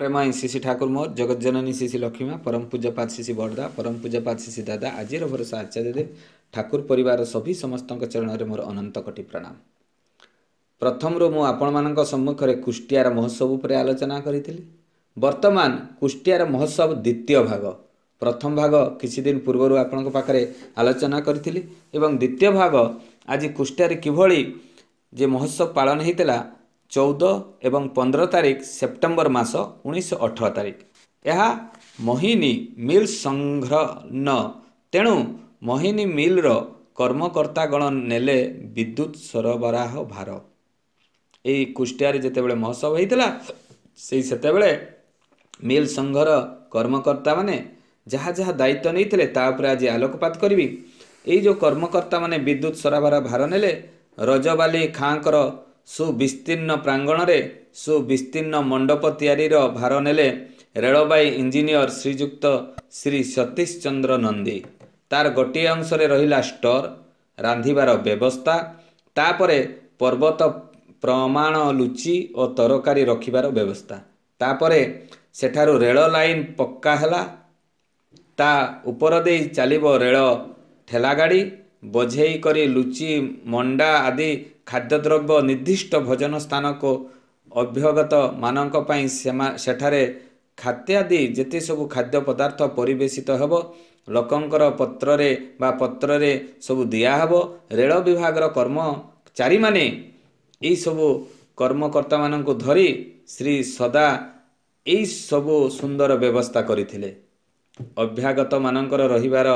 ପ୍ରେମ ପ୍ରେମାଇଁ ଶିଶି ଠାକୁର ମୋର ଜଗଜ୍ଜନନୀ ଶିଶି ଲକ୍ଷ୍ମୀମା ପରମ ପୂଜାପାତ ଶିଶି ବଡ଼ଦା ପରମ ପୂଜାପାତ ଶିଶି ଦାଦା ଆଜିର ଭରସା ଆଚାର୍ଯ୍ୟ ଦେବ ଠାକୁର ପରିବାର ସଭି ସମସ୍ତଙ୍କ ଚରଣରେ ମୋର ଅନନ୍ତ କୋଟି ପ୍ରଣାମ ପ୍ରଥମରୁ ମୁଁ ଆପଣମାନଙ୍କ ସମ୍ମୁଖରେ କୁଷ୍ଟିଆର ମହୋତ୍ସବ ଉପରେ ଆଲୋଚନା କରିଥିଲି ବର୍ତ୍ତମାନ କୁଷ୍ଟିଆର ମହୋତ୍ସବ ଦ୍ୱିତୀୟ ଭାଗ ପ୍ରଥମ ଭାଗ କିଛି ଦିନ ପୂର୍ବରୁ ଆପଣଙ୍କ ପାଖରେ ଆଲୋଚନା କରିଥିଲି ଏବଂ ଦ୍ୱିତୀୟ ଭାଗ ଆଜି କୁଷ୍ଟିଆରେ କିଭଳି ଯେ ମହୋତ୍ସବ ପାଳନ ହୋଇଥିଲା ଚଉଦ ଏବଂ ପନ୍ଦର ତାରିଖ ସେପ୍ଟେମ୍ବର ମାସ ଉଣେଇଶହ ଅଠର ତାରିଖ ଏହା ମହିନୀ ମିଲ୍ ସଂଘ୍ରନ ତେଣୁ ମହିନୀ ମିଲ୍ର କର୍ମକର୍ତ୍ତାଗଣ ନେଲେ ବିଦ୍ୟୁତ୍ ସରବରାହ ଭାର ଏଇ କୁଷ୍ଟିଆରେ ଯେତେବେଳେ ମହୋତ୍ସବ ହେଇଥିଲା ସେଇ ସେତେବେଳେ ମିଲ୍ ସଂଘର କର୍ମକର୍ତ୍ତାମାନେ ଯାହା ଯାହା ଦାୟିତ୍ୱ ନେଇଥିଲେ ତା ଉପରେ ଆଜି ଆଲୋକପାତ କରିବି ଏଇ ଯେଉଁ କର୍ମକର୍ତ୍ତାମାନେ ବିଦ୍ୟୁତ୍ ସରବରାହ ଭାର ନେଲେ ରଜବାଲି ଖାଁଙ୍କର ସୁବିସ୍ତୀର୍ଣ୍ଣ ପ୍ରାଙ୍ଗଣରେ ସୁବିସ୍ତୀର୍ଣ୍ଣ ମଣ୍ଡପ ତିଆରିର ଭାର ନେଲେ ରେଳବାଇ ଇଞ୍ଜିନିୟର ଶ୍ରୀଯୁକ୍ତ ଶ୍ରୀ ସତୀଶ ଚନ୍ଦ୍ର ନନ୍ଦୀ ତାର ଗୋଟିଏ ଅଂଶରେ ରହିଲା ଷ୍ଟୋର୍ ରାନ୍ଧିବାର ବ୍ୟବସ୍ଥା ତାପରେ ପର୍ବତ ପ୍ରମାଣ ଲୁଚି ଓ ତରକାରୀ ରଖିବାର ବ୍ୟବସ୍ଥା ତାପରେ ସେଠାରୁ ରେଳ ଲାଇନ୍ ପକ୍କା ହେଲା ତା ଉପର ଦେଇ ଚାଲିବ ରେଳ ଠେଲାଗାଡ଼ି ବୋଝେଇ କରି ଲୁଚି ମଣ୍ଡା ଆଦି ଖାଦ୍ୟଦ୍ରବ୍ୟ ନିର୍ଦ୍ଦିଷ୍ଟ ଭୋଜନ ସ୍ଥାନକୁ ଅଭ୍ୟଗତମାନଙ୍କ ପାଇଁ ସେଠାରେ ଖାଦ୍ୟାଦି ଯେତେ ସବୁ ଖାଦ୍ୟ ପଦାର୍ଥ ପରିବେଷିତ ହେବ ଲୋକଙ୍କର ପତ୍ରରେ ବା ପତ୍ରରେ ସବୁ ଦିଆହେବ ରେଳ ବିଭାଗର କର୍ମଚାରୀମାନେ ଏହିସବୁ କର୍ମକର୍ତ୍ତାମାନଙ୍କୁ ଧରି ଶ୍ରୀ ସଦା ଏହିସବୁ ସୁନ୍ଦର ବ୍ୟବସ୍ଥା କରିଥିଲେ ଅଭ୍ୟାଗତମାନଙ୍କର ରହିବାର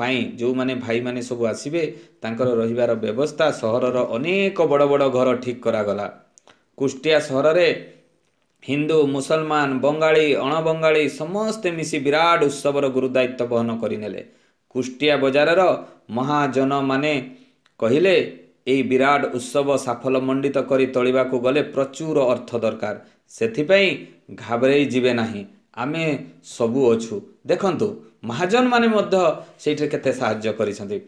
ପାଇଁ ଯେଉଁମାନେ ଭାଇମାନେ ସବୁ ଆସିବେ ତାଙ୍କର ରହିବାର ବ୍ୟବସ୍ଥା ସହରର ଅନେକ ବଡ଼ ବଡ଼ ଘର ଠିକ୍ କରାଗଲା କୁଷ୍ଟିଆ ସହରରେ ହିନ୍ଦୁ ମୁସଲମାନ ବଙ୍ଗାଳୀ ଅଣବଙ୍ଗାଳୀ ସମସ୍ତେ ମିଶି ବିରାଟ ଉତ୍ସବର ଗୁରୁଦାୟିତ୍ୱ ବହନ କରିନେଲେ କୁଷ୍ଟିଆ ବଜାରର ମହାଜନମାନେ କହିଲେ ଏହି ବିରାଟ ଉତ୍ସବ ସାଫଲ୍ୟ ମଣ୍ଡିତ କରି ତଳିବାକୁ ଗଲେ ପ୍ରଚୁର ଅର୍ଥ ଦରକାର ସେଥିପାଇଁ ଘାବରେଇ ଯିବେ ନାହିଁ ଆମେ ସବୁ ଅଛୁ ଦେଖନ୍ତୁ ମହାଜନମାନେ ମଧ୍ୟ ସେଇଠି କେତେ ସାହାଯ୍ୟ କରିଛନ୍ତି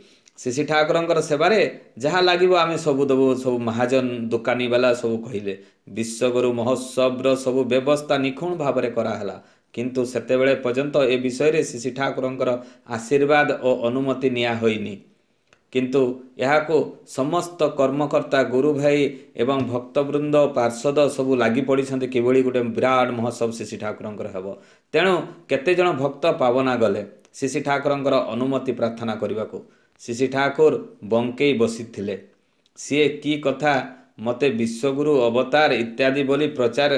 ଶିଶି ଠାକୁରଙ୍କର ସେବାରେ ଯାହା ଲାଗିବ ଆମେ ସବୁ ଦେବୁ ସବୁ ମହାଜନ ଦୋକାନୀବାଲା ସବୁ କହିଲେ ବିଶ୍ୱଗୁରୁ ମହୋତ୍ସବର ସବୁ ବ୍ୟବସ୍ଥା ନିଖୁଣ ଭାବରେ କରାହେଲା କିନ୍ତୁ ସେତେବେଳେ ପର୍ଯ୍ୟନ୍ତ ଏ ବିଷୟରେ ଶିଶି ଠାକୁରଙ୍କର ଆଶୀର୍ବାଦ ଓ ଅନୁମତି ନିଆ ହୋଇନି କିନ୍ତୁ ଏହାକୁ ସମସ୍ତ କର୍ମକର୍ତ୍ତା ଗୁରୁ ଭାଇ ଏବଂ ଭକ୍ତବୃନ୍ଦ ପାର୍ଷଦ ସବୁ ଲାଗି ପଡ଼ିଛନ୍ତି କିଭଳି ଗୋଟେ ବିରାଟ ମହୋତ୍ସବ ଶ୍ରୀ ଠାକୁରଙ୍କର ହେବ ତେଣୁ କେତେଜଣ ଭକ୍ତ ପାବନା ଗଲେ ଶ୍ରୀ ଠାକୁରଙ୍କର ଅନୁମତି ପ୍ରାର୍ଥନା କରିବାକୁ ଶ୍ରୀ ଠାକୁର ବଙ୍କେଇ ବସିଥିଲେ ସିଏ କି କଥା ମୋତେ ବିଶ୍ୱଗୁରୁ ଅବତାର ଇତ୍ୟାଦି ବୋଲି ପ୍ରଚାର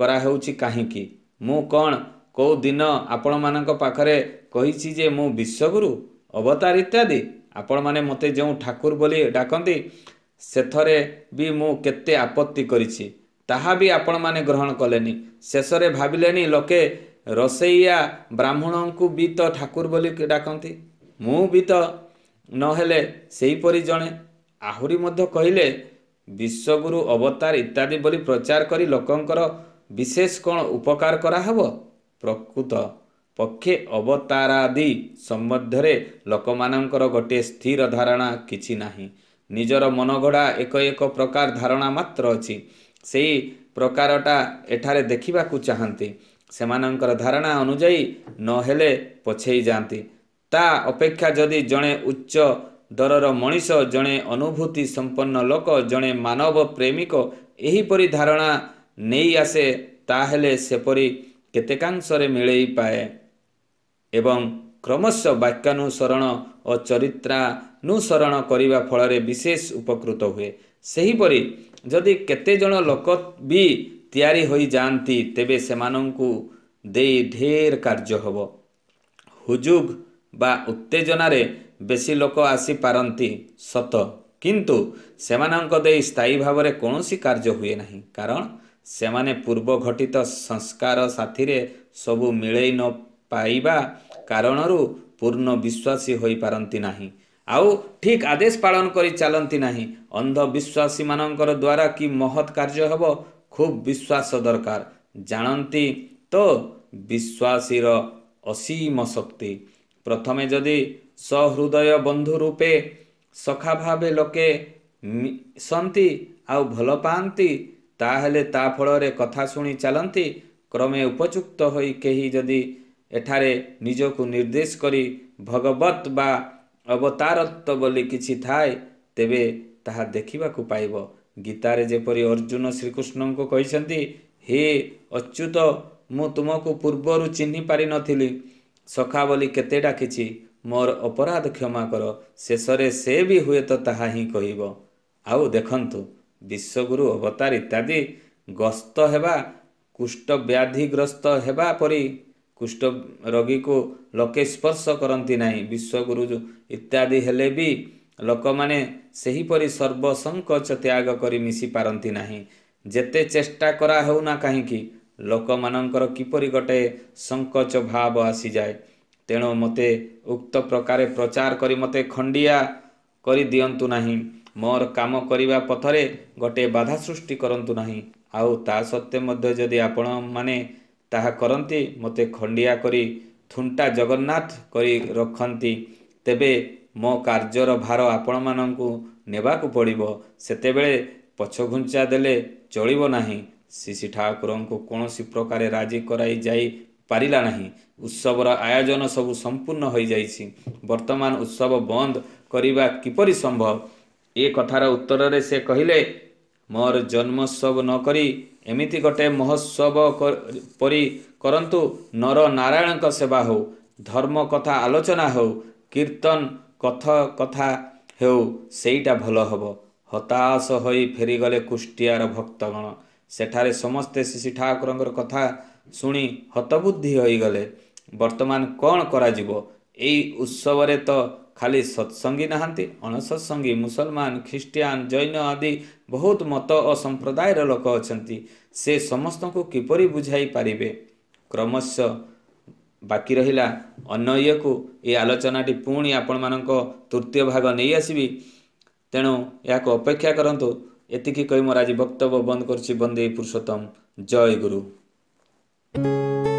କରାହେଉଛି କାହିଁକି ମୁଁ କ'ଣ କେଉଁ ଦିନ ଆପଣମାନଙ୍କ ପାଖରେ କହିଛି ଯେ ମୁଁ ବିଶ୍ୱଗୁରୁ ଅବତାର ଇତ୍ୟାଦି ଆପଣମାନେ ମୋତେ ଯେଉଁ ଠାକୁର ବୋଲି ଡାକନ୍ତି ସେଥିରେ ବି ମୁଁ କେତେ ଆପତ୍ତି କରିଛି ତାହା ବି ଆପଣମାନେ ଗ୍ରହଣ କଲେନି ଶେଷରେ ଭାବିଲେନି ଲୋକେ ରୋଷେଇଆ ବ୍ରାହ୍ମଣଙ୍କୁ ବି ତ ଠାକୁର ବୋଲି ଡାକନ୍ତି ମୁଁ ବି ତ ନହେଲେ ସେହିପରି ଜଣେ ଆହୁରି ମଧ୍ୟ କହିଲେ ବିଶ୍ୱଗୁରୁ ଅବତାର ଇତ୍ୟାଦି ବୋଲି ପ୍ରଚାର କରି ଲୋକଙ୍କର ବିଶେଷ କ'ଣ ଉପକାର କରାହେବ ପ୍ରକୃତ ପକ୍ଷେ ଅବତାର ଆଦି ସମ୍ବନ୍ଧରେ ଲୋକମାନଙ୍କର ଗୋଟିଏ ସ୍ଥିର ଧାରଣା କିଛି ନାହିଁ ନିଜର ମନଗଢ଼ା ଏକ ଏକ ପ୍ରକାର ଧାରଣା ମାତ୍ର ଅଛି ସେଇ ପ୍ରକାରଟା ଏଠାରେ ଦେଖିବାକୁ ଚାହାନ୍ତି ସେମାନଙ୍କର ଧାରଣା ଅନୁଯାୟୀ ନହେଲେ ପଛେଇ ଯାଆନ୍ତି ତା ଅପେକ୍ଷା ଯଦି ଜଣେ ଉଚ୍ଚ ଦରର ମଣିଷ ଜଣେ ଅନୁଭୂତି ସମ୍ପନ୍ନ ଲୋକ ଜଣେ ମାନବ ପ୍ରେମିକ ଏହିପରି ଧାରଣା ନେଇ ଆସେ ତାହେଲେ ସେପରି କେତେକାଂଶରେ ମିଳେଇ ପାଏ ଏବଂ କ୍ରମଶଃ ବାକ୍ୟାନୁସରଣ ଓ ଚରିତ୍ରାନୁସରଣ କରିବା ଫଳରେ ବିଶେଷ ଉପକୃତ ହୁଏ ସେହିପରି ଯଦି କେତେଜଣ ଲୋକ ବି ତିଆରି ହୋଇଯାଆନ୍ତି ତେବେ ସେମାନଙ୍କୁ ଦେଇ ଢେର କାର୍ଯ୍ୟ ହେବ ହୁଜୁଗ ବା ଉତ୍ତେଜନାରେ ବେଶୀ ଲୋକ ଆସିପାରନ୍ତି ସତ କିନ୍ତୁ ସେମାନଙ୍କ ଦେଇ ସ୍ଥାୟୀ ଭାବରେ କୌଣସି କାର୍ଯ୍ୟ ହୁଏ ନାହିଁ କାରଣ ସେମାନେ ପୂର୍ବ ଘଟିତ ସଂସ୍କାର ସାଥିରେ ସବୁ ମିଳେଇ ନ ପାଇବା କାରଣରୁ ପୂର୍ଣ୍ଣ ବିଶ୍ୱାସୀ ହୋଇପାରନ୍ତି ନାହିଁ ଆଉ ଠିକ୍ ଆଦେଶ ପାଳନ କରି ଚାଲନ୍ତି ନାହିଁ ଅନ୍ଧବିଶ୍ୱାସୀମାନଙ୍କର ଦ୍ୱାରା କି ମହତ କାର୍ଯ୍ୟ ହେବ ଖୁବ୍ ବିଶ୍ୱାସ ଦରକାର ଜାଣନ୍ତି ତ ବିଶ୍ୱାସୀର ଅସୀମ ଶକ୍ତି ପ୍ରଥମେ ଯଦି ସହୃଦୟ ବନ୍ଧୁ ରୂପେ ସଖା ଭାବେ ଲୋକେ ମିଶନ୍ତି ଆଉ ଭଲ ପାଆନ୍ତି ତାହେଲେ ତା ଫଳରେ କଥା ଶୁଣି ଚାଲନ୍ତି କ୍ରମେ ଉପଯୁକ୍ତ ହୋଇ କେହି ଯଦି ଏଠାରେ ନିଜକୁ ନିର୍ଦ୍ଦେଶ କରି ଭଗବତ ବା ଅବତାରତ୍ୱ ବୋଲି କିଛି ଥାଏ ତେବେ ତାହା ଦେଖିବାକୁ ପାଇବ ଗୀତାରେ ଯେପରି ଅର୍ଜୁନ ଶ୍ରୀକୃଷ୍ଣଙ୍କୁ କହିଛନ୍ତି ହେ ଅଚ୍ୟୁତ ମୁଁ ତୁମକୁ ପୂର୍ବରୁ ଚିହ୍ନି ପାରିନଥିଲି ସଖା ବୋଲି କେତେ ଡାକିଛି ମୋର ଅପରାଧ କ୍ଷମା କର ଶେଷରେ ସେ ବି ହୁଏତ ତାହା ହିଁ କହିବ ଆଉ ଦେଖନ୍ତୁ ବିଶ୍ୱଗୁରୁ ଅବତାର ଇତ୍ୟାଦି ଗସ୍ତ ହେବା କୁଷ୍ଠ ବ୍ୟାଧିଗ୍ରସ୍ତ ହେବା ପରି କୁଷ୍ଠ ରୋଗୀକୁ ଲୋକେ ସ୍ପର୍ଶ କରନ୍ତି ନାହିଁ ବିଶ୍ୱଗୁରୁ ଇତ୍ୟାଦି ହେଲେ ବି ଲୋକମାନେ ସେହିପରି ସର୍ବସଙ୍କୋଚ ତ୍ୟାଗ କରି ମିଶିପାରନ୍ତି ନାହିଁ ଯେତେ ଚେଷ୍ଟା କରାହେଉ ନା କାହିଁକି ଲୋକମାନଙ୍କର କିପରି ଗୋଟେ ସଙ୍କୋଚ ଭାବ ଆସିଯାଏ ତେଣୁ ମୋତେ ଉକ୍ତ ପ୍ରକାରେ ପ୍ରଚାର କରି ମୋତେ ଖଣ୍ଡିଆ କରି ଦିଅନ୍ତୁ ନାହିଁ ମୋର କାମ କରିବା ପଥରେ ଗୋଟିଏ ବାଧା ସୃଷ୍ଟି କରନ୍ତୁ ନାହିଁ ଆଉ ତା ସତ୍ତ୍ୱେ ମଧ୍ୟ ଯଦି ଆପଣମାନେ ତାହା କରନ୍ତି ମୋତେ ଖଣ୍ଡିଆ କରି ଥୁଣ୍ଟା ଜଗନ୍ନାଥ କରି ରଖନ୍ତି ତେବେ ମୋ କାର୍ଯ୍ୟର ଭାର ଆପଣମାନଙ୍କୁ ନେବାକୁ ପଡ଼ିବ ସେତେବେଳେ ପଛଘୁଞ୍ଚା ଦେଲେ ଚଳିବ ନାହିଁ ଶିଶି ଠାକୁରଙ୍କୁ କୌଣସି ପ୍ରକାରେ ରାଜି କରାଇ ଯାଇ ପାରିଲା ନାହିଁ ଉତ୍ସବର ଆୟୋଜନ ସବୁ ସମ୍ପୂର୍ଣ୍ଣ ହୋଇଯାଇଛି ବର୍ତ୍ତମାନ ଉତ୍ସବ ବନ୍ଦ କରିବା କିପରି ସମ୍ଭବ ଏ କଥାର ଉତ୍ତରରେ ସେ କହିଲେ ମୋର ଜନ୍ମୋତ୍ସବ ନ କରି ଏମିତି ଗୋଟେ ମହୋତ୍ସବ ପରି କରନ୍ତୁ ନର ନାରାୟଣଙ୍କ ସେବା ହେଉ ଧର୍ମ କଥା ଆଲୋଚନା ହେଉ କୀର୍ତ୍ତନ କଥ କଥା ହେଉ ସେଇଟା ଭଲ ହେବ ହତାଶ ହୋଇ ଫେରିଗଲେ କୁଷ୍ଟିଆର ଭକ୍ତଗଣ ସେଠାରେ ସମସ୍ତେ ଶିଶି ଠାକୁରଙ୍କର କଥା ଶୁଣି ହତବୁଦ୍ଧି ହୋଇଗଲେ ବର୍ତ୍ତମାନ କ'ଣ କରାଯିବ ଏଇ ଉତ୍ସବରେ ତ ଖାଲି ସତ୍ସଙ୍ଗୀ ନାହାନ୍ତି ଅଣସତ୍ସଙ୍ଗୀ ମୁସଲମାନ ଖ୍ରୀଷ୍ଟିଆନ ଜୈନ ଆଦି ବହୁତ ମତ ଓ ସମ୍ପ୍ରଦାୟର ଲୋକ ଅଛନ୍ତି ସେ ସମସ୍ତଙ୍କୁ କିପରି ବୁଝାଇ ପାରିବେ କ୍ରମଶଃ ବାକି ରହିଲା ଅନ୍ୟ ଇଏକୁ ଏ ଆଲୋଚନାଟି ପୁଣି ଆପଣମାନଙ୍କ ତୃତୀୟ ଭାଗ ନେଇ ଆସିବି ତେଣୁ ଏହାକୁ ଅପେକ୍ଷା କରନ୍ତୁ ଏତିକି କହି ମୋର ଆଜି ବକ୍ତବ୍ୟ ବନ୍ଦ କରୁଛି ବନ୍ଦେ ପୁରୁଷୋତ୍ତମ ଜୟ ଗୁରୁ